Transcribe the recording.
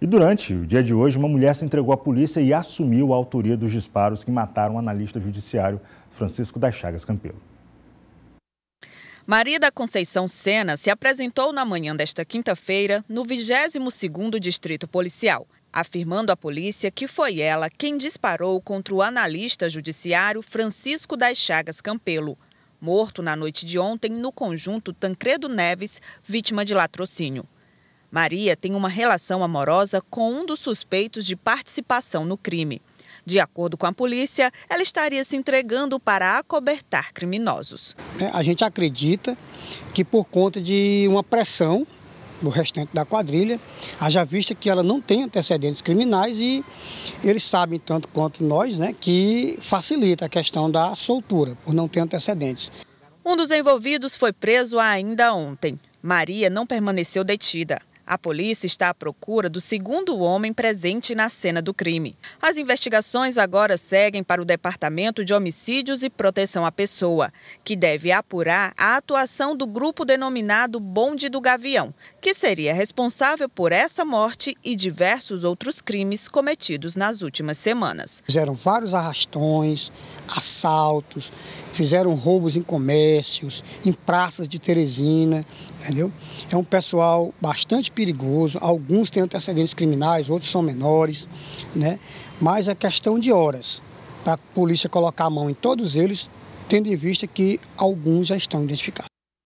E durante o dia de hoje, uma mulher se entregou à polícia e assumiu a autoria dos disparos que mataram o analista judiciário Francisco das Chagas Campelo. Maria da Conceição Sena se apresentou na manhã desta quinta-feira no 22º Distrito Policial, afirmando à polícia que foi ela quem disparou contra o analista judiciário Francisco das Chagas Campelo, morto na noite de ontem no conjunto Tancredo Neves, vítima de latrocínio. Maria tem uma relação amorosa com um dos suspeitos de participação no crime. De acordo com a polícia, ela estaria se entregando para acobertar criminosos. Né, a gente acredita que por conta de uma pressão do restante da quadrilha, haja vista que ela não tem antecedentes criminais e eles sabem tanto quanto nós, né, que facilita a questão da soltura por não ter antecedentes. Um dos envolvidos foi preso ainda ontem. Maria não permaneceu detida. A polícia está à procura do segundo homem presente na cena do crime. As investigações agora seguem para o Departamento de Homicídios e Proteção à Pessoa, que deve apurar a atuação do grupo denominado Bonde do Gavião, que seria responsável por essa morte e diversos outros crimes cometidos nas últimas semanas. Fizeram vários arrastões, assaltos fizeram roubos em comércios, em praças de Teresina, entendeu? É um pessoal bastante perigoso, alguns têm antecedentes criminais, outros são menores, né? Mas é questão de horas para a polícia colocar a mão em todos eles, tendo em vista que alguns já estão identificados.